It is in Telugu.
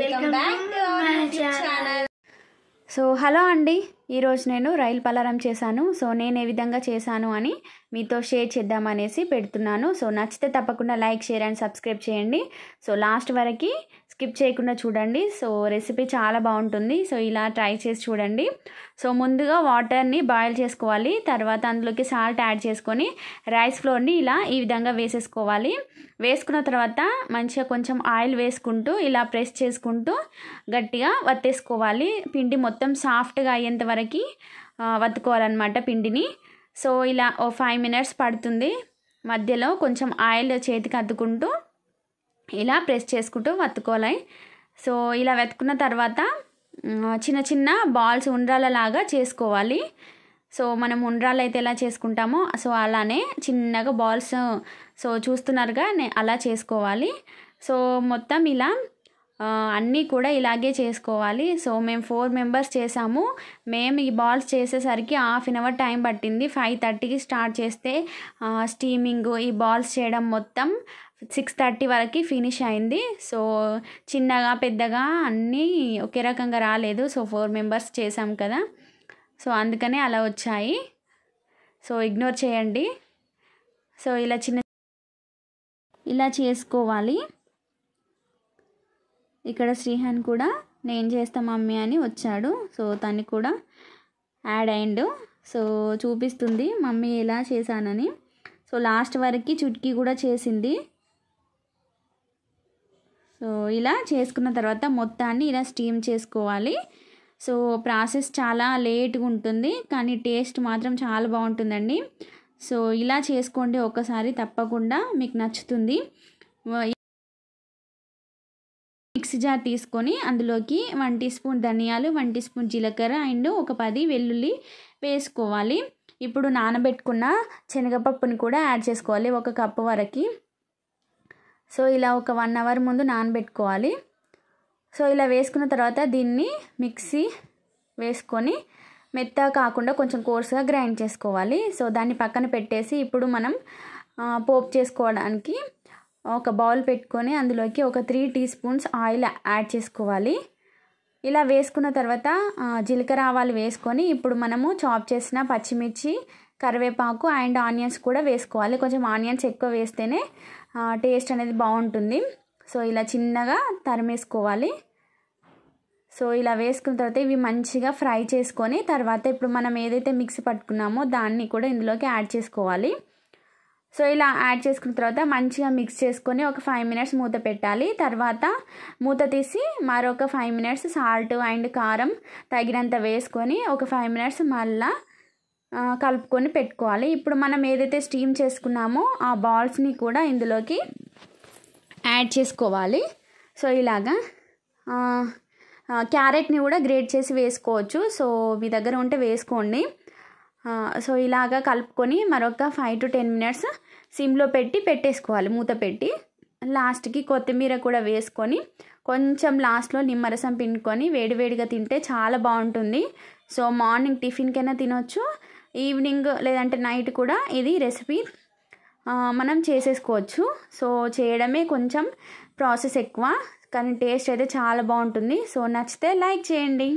welcome back to my channel so hello అండి ఈరోజు నేను రైలు పలారం చేశాను సో నేను ఏ విధంగా చేశాను అని మీతో షేర్ చేద్దామనేసి పెడుతున్నాను సో నచ్చితే తప్పకుండా లైక్ షేర్ అండ్ సబ్స్క్రైబ్ చేయండి సో లాస్ట్ వరకు స్కిప్ చేయకుండా చూడండి సో రెసిపీ చాలా బాగుంటుంది సో ఇలా ట్రై చేసి చూడండి సో ముందుగా వాటర్ని బాయిల్ చేసుకోవాలి తర్వాత అందులోకి సాల్ట్ యాడ్ చేసుకొని రైస్ ఫ్లోర్ని ఇలా ఈ విధంగా వేసేసుకోవాలి వేసుకున్న తర్వాత మంచిగా కొంచెం ఆయిల్ వేసుకుంటూ ఇలా ప్రెస్ చేసుకుంటూ గట్టిగా వత్తేసుకోవాలి పిండి మొత్తం సాఫ్ట్గా అయ్యేంత వరకు మనకి వత్తుకోవాలన్నమాట పిండిని సో ఇలా ఓ ఫైవ్ మినిట్స్ పడుతుంది మధ్యలో కొంచెం ఆయిల్ చేతికి అద్దుకుంటూ ఇలా ప్రెస్ చేసుకుంటూ వత్తుకోవాలి సో ఇలా వెతుకున్న తర్వాత చిన్న చిన్న బాల్స్ ఉండ్రాలలాగా చేసుకోవాలి సో మనం ఉండ్రాలు అయితే ఎలా చేసుకుంటామో సో అలానే చిన్నగా బాల్స్ సో చూస్తున్నారుగా అలా చేసుకోవాలి సో మొత్తం ఇలా అన్నీ కూడా ఇలాగే చేసుకోవాలి సో మేము ఫోర్ మెంబర్స్ చేసాము మేము ఈ బాల్స్ చేసేసరికి హాఫ్ అన్ అవర్ టైం పట్టింది ఫైవ్ థర్టీకి స్టార్ట్ చేస్తే స్టీమింగ్ ఈ బాల్స్ చేయడం మొత్తం సిక్స్ థర్టీ వరకు ఫినిష్ అయింది సో చిన్నగా పెద్దగా అన్నీ ఒకే రకంగా రాలేదు సో ఫోర్ మెంబర్స్ చేసాం కదా సో అందుకనే అలా వచ్చాయి సో ఇగ్నోర్ చేయండి సో ఇలా చిన్న ఇలా చేసుకోవాలి ఇక్కడ శ్రీహాన్ కూడా నేను చేస్తా మమ్మీ అని వచ్చాడు సో తను కూడా యాడ్ అయిండు సో చూపిస్తుంది మమ్మీ ఎలా చేశానని సో లాస్ట్ వరకు చుట్కీ కూడా చేసింది సో ఇలా చేసుకున్న తర్వాత మొత్తాన్ని ఇలా స్టీమ్ చేసుకోవాలి సో ప్రాసెస్ చాలా లేట్గా ఉంటుంది కానీ టేస్ట్ మాత్రం చాలా బాగుంటుందండి సో ఇలా చేసుకోండి ఒకసారి తప్పకుండా మీకు నచ్చుతుంది మిక్సీ జార్ తీసుకొని అందులోకి వన్ టీ స్పూన్ ధనియాలు వన్ టీ స్పూన్ జీలకర్ర అండ్ ఒక పది వెల్లుల్లి వేసుకోవాలి ఇప్పుడు నానబెట్టుకున్న శనగపప్పుని కూడా యాడ్ చేసుకోవాలి ఒక కప్పు వరకు సో ఇలా ఒక వన్ అవర్ ముందు నానబెట్టుకోవాలి సో ఇలా వేసుకున్న తర్వాత దీన్ని మిక్సీ వేసుకొని మెత్త కాకుండా కొంచెం కోర్సుగా గ్రైండ్ చేసుకోవాలి సో దాన్ని పక్కన పెట్టేసి ఇప్పుడు మనం పోపు చేసుకోవడానికి ఒక బౌల్ పెట్టుకొని అందులోకి ఒక three teaspoons oil add చేసుకోవాలి ఇలా వేసుకున్న తర్వాత జీలకర్ర ఆవాలు వేసుకొని ఇప్పుడు మనము చాప్ చేసిన పచ్చిమిర్చి కరివేపాకు అండ్ ఆనియన్స్ కూడా వేసుకోవాలి కొంచెం ఆనియన్స్ ఎక్కువ వేస్తేనే టేస్ట్ అనేది బాగుంటుంది సో ఇలా చిన్నగా తరిమేసుకోవాలి సో ఇలా వేసుకున్న తర్వాత ఇవి మంచిగా ఫ్రై చేసుకొని తర్వాత ఇప్పుడు మనం ఏదైతే మిక్సీ పట్టుకున్నామో దాన్ని కూడా ఇందులోకి యాడ్ చేసుకోవాలి సో ఇలా యాడ్ చేసుకున్న తర్వాత మంచిగా మిక్స్ చేసుకొని ఒక ఫైవ్ మినిట్స్ మూత పెట్టాలి తర్వాత మూత తీసి మరొక ఫైవ్ మినిట్స్ సాల్ట్ అండ్ కారం తగినంత వేసుకొని ఒక ఫైవ్ మినిట్స్ మళ్ళా కలుపుకొని పెట్టుకోవాలి ఇప్పుడు మనం ఏదైతే స్టీమ్ చేసుకున్నామో ఆ బాల్స్ని కూడా ఇందులోకి యాడ్ చేసుకోవాలి సో ఇలాగా క్యారెట్ని కూడా గ్రేట్ చేసి వేసుకోవచ్చు సో మీ దగ్గర ఉంటే వేసుకోండి సో ఇలాగా కలుపుకొని మరొక ఫైవ్ టు టెన్ మినిట్స్ సిమ్లో పెట్టి పెట్టేసుకోవాలి మూత పెట్టి లాస్ట్కి కొత్తిమీర కూడా వేసుకొని కొంచెం లాస్ట్లో నిమ్మరసం పిండుకొని వేడివేడిగా తింటే చాలా బాగుంటుంది సో మార్నింగ్ టిఫిన్కైనా తినొచ్చు ఈవినింగ్ లేదంటే నైట్ కూడా ఇది రెసిపీ మనం చేసేసుకోవచ్చు సో చేయడమే కొంచెం ప్రాసెస్ ఎక్కువ కానీ టేస్ట్ అయితే చాలా బాగుంటుంది సో నచ్చితే లైక్ చేయండి